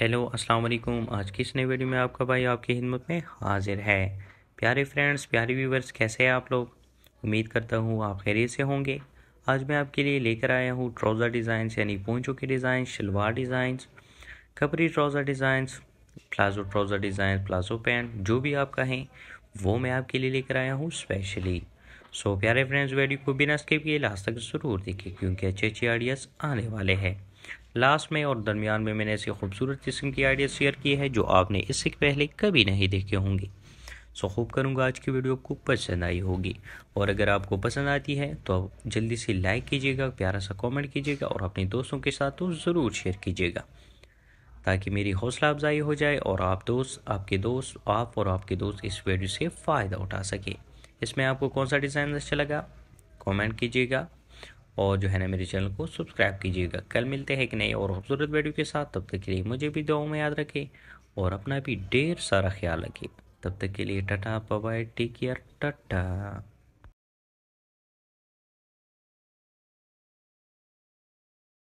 hello अस्सलाम वालेकुम आज की इस नई वीडियो में आपका भाई आपकी हिम्मत में हाजिर है प्यारे फ्रेंड्स प्यारे व्यूवर्स कैसे हैं आप लोग उम्मीद करता हूँ आप खैरियत से होंगे आज मैं आपके लिए लेकर आया हूँ ट्राउज़र डिज़ाइंस यानी पोंचो के design salwar designs capri trouser designs palazzo trouser design palazzo pant जो भी आप कहें वो मैं आपके लिए लेकर आया हूँ स्पेशली सो प्यारे फ्रेंड्स वीडियो को बिना स्किप किए लास्ट तक ज़रूर देखिए क्योंकि अच्छे अच्छे आइडियाज़ आने वाले हैं लास्ट में और दरमियान में मैंने ऐसी खूबसूरत किस्म की आइडिया शेयर की है जो आपने इससे पहले कभी नहीं देखे होंगे सो होप करूँगा आज की वीडियो आपको पसंद आई होगी और अगर आपको पसंद आती है तो आप जल्दी से लाइक कीजिएगा प्यारा सा कमेंट कीजिएगा और अपने दोस्तों के साथ तो ज़रूर शेयर कीजिएगा ताकि मेरी हौसला अफजाई हो जाए और आप दोस्त आपके दोस्त आप और आपके दोस्त इस वीडियो से फ़ायदा उठा सके इसमें आपको कौन सा डिज़ाइन अच्छा लगा कमेंट कीजिएगा और जो है ना मेरे चैनल को सब्सक्राइब कीजिएगा कल मिलते हैं एक नए और खूबसूरत वीडियो के साथ तब तक के लिए मुझे भी दुआओं में याद रखें और अपना भी ढेर सारा ख्याल रखें तब तक के लिए tata bye take care Tata